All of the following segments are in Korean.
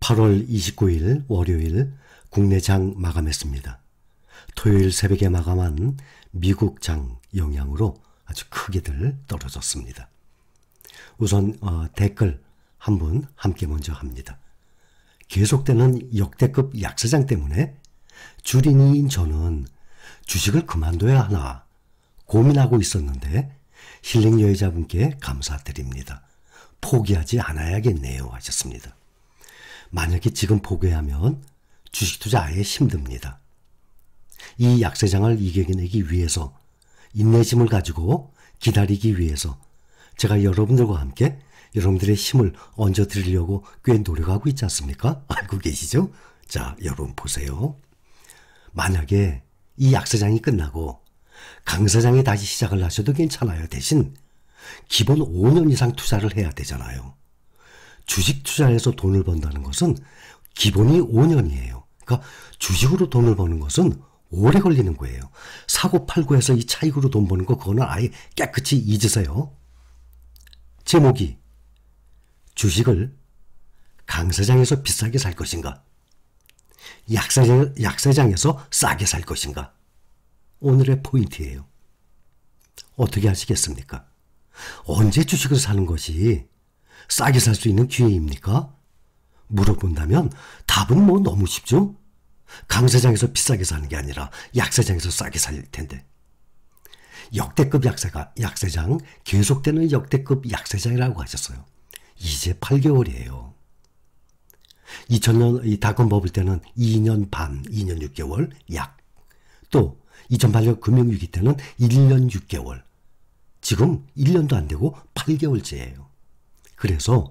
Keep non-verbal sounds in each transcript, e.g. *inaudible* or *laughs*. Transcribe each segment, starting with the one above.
8월 29일 월요일 국내 장 마감했습니다. 토요일 새벽에 마감한 미국 장 영향으로 아주 크게들 떨어졌습니다. 우선 어, 댓글 한 분 함께 먼저 합니다. 계속되는 역대급 약세장 때문에 주린이인 저는 주식을 그만둬야 하나 고민하고 있었는데 힐링 여자분께 감사드립니다. 포기하지 않아야겠네요 하셨습니다. 만약에 지금 포기하면 주식 투자 아예 힘듭니다. 이 약세장을 이겨내기 위해서 인내심을 가지고 기다리기 위해서 제가 여러분들과 함께 여러분들의 힘을 얹어 드리려고 꽤 노력하고 있지 않습니까? *laughs* 알고 계시죠? 자, 여러분 보세요. 만약에 이 약세장이 끝나고 강세장이 다시 시작을 하셔도 괜찮아요. 대신 기본 5년 이상 투자를 해야 되잖아요. 주식 투자에서 돈을 번다는 것은 기본이 5년이에요. 그러니까 주식으로 돈을 버는 것은 오래 걸리는 거예요. 사고 팔고 해서 이 차익으로 돈 버는 거 그거는 아예 깨끗이 잊으세요. 제목이 주식을 강세장에서 비싸게 살 것인가? 약세장, 약세장에서 싸게 살 것인가? 오늘의 포인트예요. 어떻게 하시겠습니까? 언제 주식을 사는 것이 싸게 살 수 있는 기회입니까? 물어본다면 답은 뭐 너무 쉽죠? 강세장에서 비싸게 사는 게 아니라 약세장에서 싸게 살 텐데. 역대급 약세가, 약세장, 계속되는 역대급 약세장이라고 하셨어요. 이제 8개월이에요. 2000년, 이 닷컴 버블 때는 2년 반, 2년 6개월, 약. 또, 2008년 금융위기 때는 1년 6개월. 지금 1년도 안 되고 8개월째예요. 그래서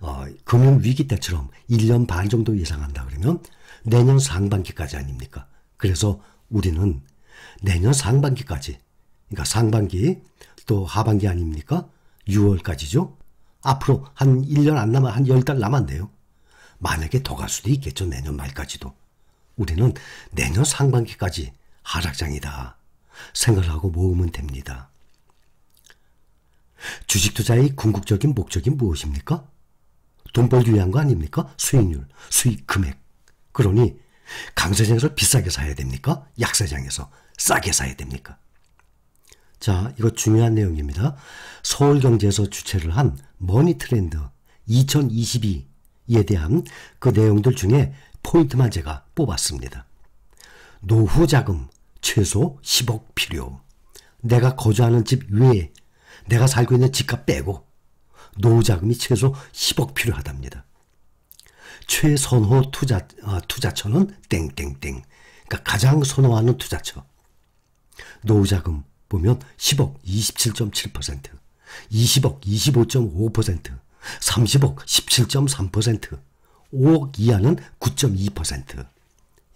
어, 금융 위기 때처럼 1년 반 정도 예상한다 그러면 내년 상반기까지 아닙니까? 그래서 우리는 내년 상반기까지 그러니까 상반기 또 하반기 아닙니까? 6월까지죠. 앞으로 한 1년 안 남아 한 10달 남았네요. 만약에 더 갈 수도 있겠죠. 내년 말까지도. 우리는 내년 상반기까지 하락장이다. 생각하고 모으면 됩니다. 주식 투자의 궁극적인 목적이 무엇입니까? 돈 벌기 위한 거 아닙니까? 수익률, 수익 금액. 그러니 강세장에서 비싸게 사야 됩니까? 약세장에서 싸게 사야 됩니까? 자, 이거 중요한 내용입니다. 서울경제에서 주최를 한 머니 트렌드 2022에 대한 그 내용들 중에 포인트만 제가 뽑았습니다. 노후 자금 최소 10억 필요. 내가 거주하는 집 외에 내가 살고 있는 집값 빼고 노후 자금이 최소 10억 필요하답니다. 최선호 투자 아, 투자처는 땡땡땡. 그러니까 가장 선호하는 투자처. 노후 자금 보면 10억 27.7%, 20억 25.5%, 30억 17.3%, 5억 이하는 9.2%.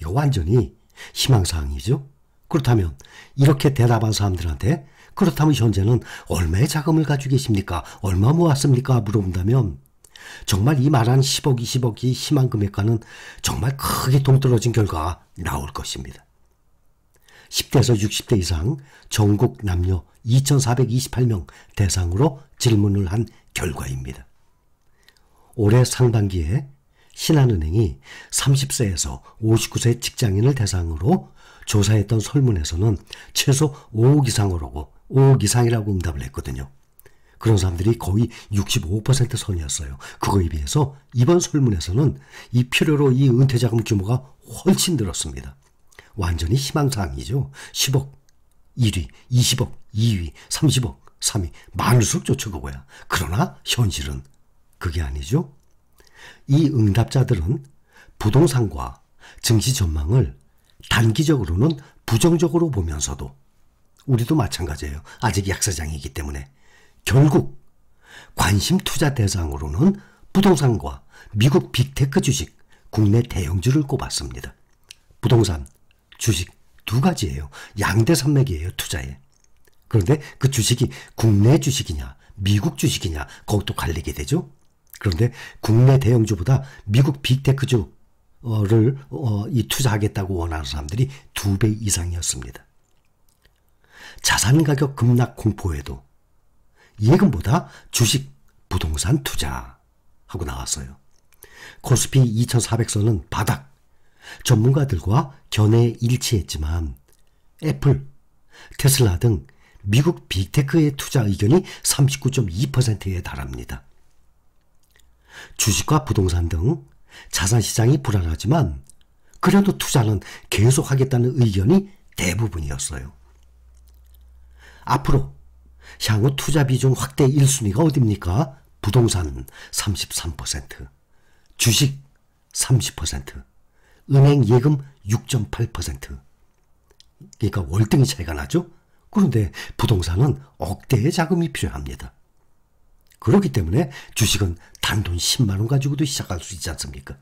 이거 완전히 희망사항이죠. 그렇다면 이렇게 대답한 사람들한테 그렇다면 현재는 얼마의 자금을 가지고 계십니까? 얼마 모았습니까? 물어본다면 정말 이 말한 10억, 20억이 희망 금액과는 정말 크게 동떨어진 결과가 나올 것입니다. 10대에서 60대 이상 전국 남녀 2,428명 대상으로 질문을 한 결과입니다. 올해 상반기에 신한은행이 30세에서 59세 직장인을 대상으로 조사했던 설문에서는 최소 5억 이상으로 5억 이상이라고 응답을 했거든요. 그런 사람들이 거의 65% 선이었어요. 그거에 비해서 이번 설문에서는 이 필요로 이 은퇴자금 규모가 훨씬 늘었습니다. 완전히 희망사항이죠. 10억, 1위, 20억, 2위, 30억, 3위. 많을수록 좋죠, 그거야. 그러나 현실은 그게 아니죠. 이 응답자들은 부동산과 증시 전망을 단기적으로는 부정적으로 보면서도 우리도 마찬가지예요. 아직 약사장이기 때문에. 결국 관심 투자 대상으로는 부동산과 미국 빅테크 주식, 국내 대형주를 꼽았습니다. 부동산, 주식 두 가지예요. 양대 산맥이에요, 투자에. 그런데 그 주식이 국내 주식이냐, 미국 주식이냐, 그것도 갈리게 되죠. 그런데 국내 대형주보다 미국 빅테크주를 어, 투자하겠다고 원하는 사람들이 두 배 이상이었습니다. 자산 가격 급락 공포에도 예금보다 주식, 부동산 투자 하고 나왔어요. 코스피 2400선은 바닥. 전문가들과 견해 일치했지만 애플, 테슬라 등 미국 빅테크의 투자 의견이 39.2%에 달합니다. 주식과 부동산 등 자산 시장이 불안하지만 그래도 투자는 계속하겠다는 의견이 대부분이었어요. 앞으로 향후 투자 비중 확대 1순위가 어딥니까? 부동산 33%, 주식 30%, 은행 예금 6.8%. 그러니까 월등히 차이가 나죠? 그런데 부동산은 억대의 자금이 필요합니다. 그렇기 때문에 주식은 단돈 10만원 가지고도 시작할 수 있지 않습니까?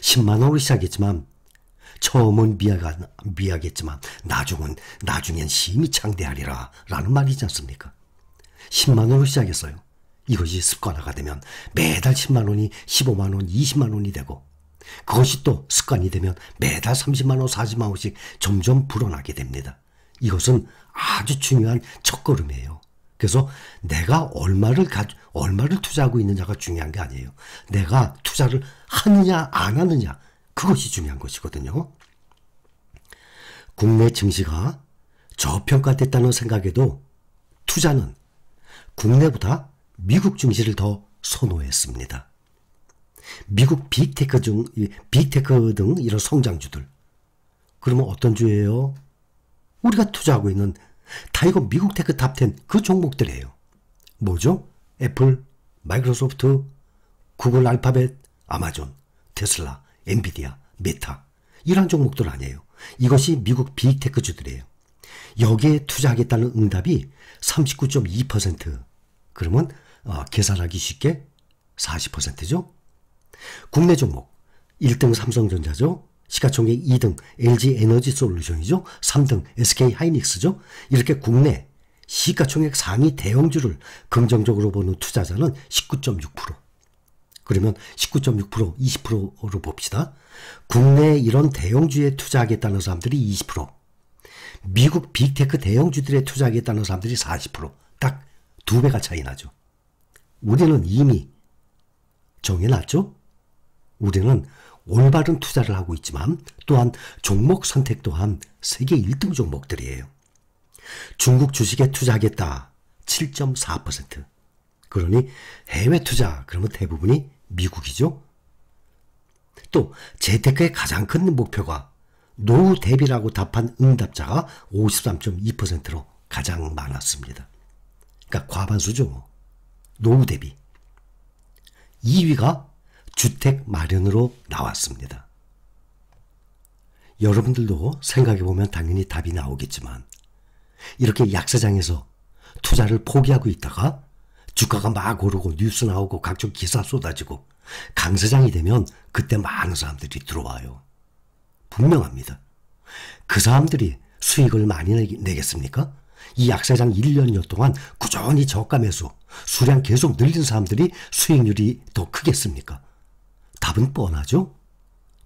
10만원으로 시작했지만 처음은 미약하, 미약했지만 나중은 나중엔 심히 창대하리라 라는 말이지 않습니까? 10만 원으로 시작했어요. 이것이 습관화가 되면 매달 10만 원이 15만 원, 20만 원이 되고 그것이 또 습관이 되면 매달 30만 원, 40만 원씩 점점 불어나게 됩니다. 이것은 아주 중요한 첫걸음이에요. 그래서 내가 얼마를 가 얼마를 투자하고 있느냐가 중요한 게 아니에요. 내가 투자를 하느냐 안 하느냐 그것이 중요한 것이거든요. 국내 증시가 저평가됐다는 생각에도 투자는 국내보다 미국 증시를 더 선호했습니다. 미국 빅테크 중, 빅테크 등 이런 성장주들. 그러면 어떤 주예요? 우리가 투자하고 있는 다 이거 미국 테크 탑 10 그 종목들이에요. 뭐죠? 애플, 마이크로소프트, 구글 알파벳, 아마존, 테슬라. 엔비디아, 메타 이런 종목들 아니에요. 이것이 미국 빅테크주들이에요. 여기에 투자하겠다는 응답이 39.2% 그러면 어, 계산하기 쉽게 40%죠. 국내 종목 1등 삼성전자죠. 시가총액 2등 LG 에너지 솔루션이죠. 3등 SK 하이닉스죠. 이렇게 국내 시가총액 상위 대형주를 긍정적으로 보는 투자자는 19.6%. 그러면 19.6%, 20%로 봅시다. 국내 이런 대형주에 투자하겠다는 사람들이 20%, 미국 빅테크 대형주들에 투자하겠다는 사람들이 40%, 딱 두 배가 차이 나죠. 우리는 이미 정해놨죠? 우리는 올바른 투자를 하고 있지만 또한 종목 선택 또한 세계 1등 종목들이에요. 중국 주식에 투자하겠다. 7.4%. 그러니 해외 투자 그러면 대부분이 미국이죠. 또 재테크의 가장 큰 목표가 노후 대비라고 답한 응답자가 53.2%로 가장 많았습니다. 그러니까 과반수죠. 뭐. 노후 대비. 2위가 주택 마련으로 나왔습니다. 여러분들도 생각해 보면 당연히 답이 나오겠지만 이렇게 약사장에서 투자를 포기하고 있다가 주가가 막 오르고 뉴스 나오고 각종 기사 쏟아지고 강세장이 되면 그때 많은 사람들이 들어와요. 분명합니다. 그 사람들이 수익을 많이 내겠습니까? 이약사장 1년여 동안 꾸준히 저가 매수, 수량 계속 늘린 사람들이 수익률이 더 크겠습니까? 답은 뻔하죠?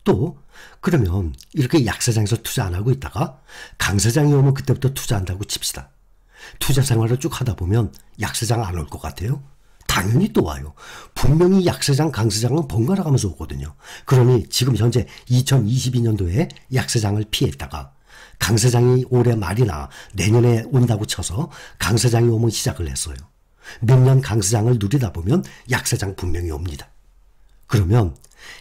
또, 그러면 이렇게 약사장에서 투자 안 하고 있다가 강세장이 오면 그때부터 투자한다고 칩시다. 투자 생활을 쭉 하다 보면 약세장 안 올 것 같아요? 당연히 또 와요. 분명히 약세장, 강세장은 번갈아 가면서 오거든요. 그러니 지금 현재 2022년도에 약세장을 피했다가 강세장이 올해 말이나 내년에 온다고 쳐서 강세장이 오면 시작을 했어요. 몇 년 강세장을 누리다 보면 약세장 분명히 옵니다. 그러면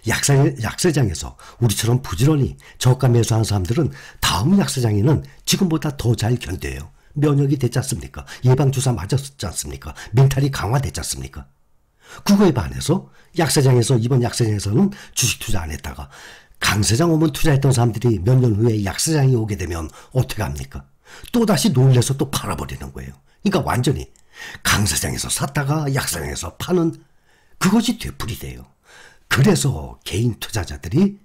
약세, 약세장에서 우리처럼 부지런히 저가 매수한 사람들은 다음 약세장에는 지금보다 더 잘 견뎌요. 면역이 됐지 않습니까? 예방주사 맞았지 않습니까? 멘탈이 강화됐지 않습니까? 그거에 반해서 약사장에서 이번 약사장에서는 주식 투자 안 했다가 강사장 오면 투자했던 사람들이 몇 년 후에 약사장이 오게 되면 어떻게 합니까? 또다시 놀래서 또 팔아버리는 거예요. 그러니까 완전히 강사장에서 샀다가 약사장에서 파는 그것이 되풀이 돼요. 그래서 개인 투자자들이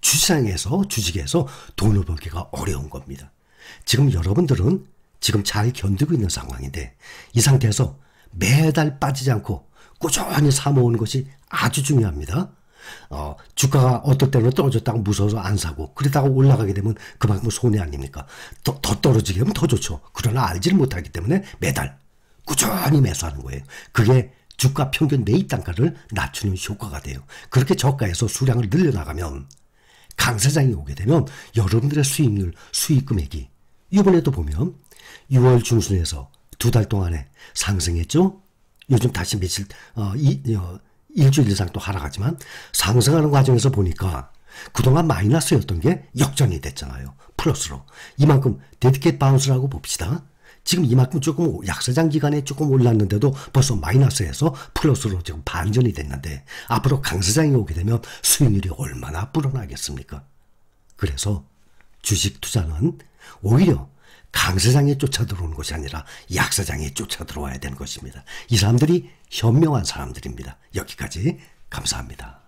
주식장에서 주식에서 돈을 벌기가 어려운 겁니다. 지금 여러분들은 지금 잘 견디고 있는 상황인데 이 상태에서 매달 빠지지 않고 꾸준히 사모으는 것이 아주 중요합니다. 어, 주가가 어떨 때는 떨어졌다가 무서워서 안 사고 그러다가 올라가게 되면 그만큼 손해 아닙니까? 더, 더 떨어지게 되면 더 좋죠. 그러나 알지를 못하기 때문에 매달 꾸준히 매수하는 거예요. 그게 주가 평균 매입 단가를 낮추는 효과가 돼요. 그렇게 저가에서 수량을 늘려나가면 강세장이 오게 되면 여러분들의 수익률, 수익 금액이 이번에도 보면 6월 중순에서 두 달 동안에 상승했죠. 요즘 다시 며칠 어, 이, 어, 일주일 이상 또 하락하지만 상승하는 과정에서 보니까 그동안 마이너스였던 게 역전이 됐잖아요. 플러스로. 이만큼 데드캣 바운스라고 봅시다. 지금 이만큼 조금 약세장 기간에 조금 올랐는데도 벌써 마이너스에서 플러스로 지금 반전이 됐는데 앞으로 강세장이 오게 되면 수익률이 얼마나 불어나겠습니까? 그래서 주식 투자는 오히려 강사장에 쫓아 들어오는 것이 아니라 약사장에 쫓아 들어와야 되는 것입니다. 이 사람들이 현명한 사람들입니다. 여기까지 감사합니다.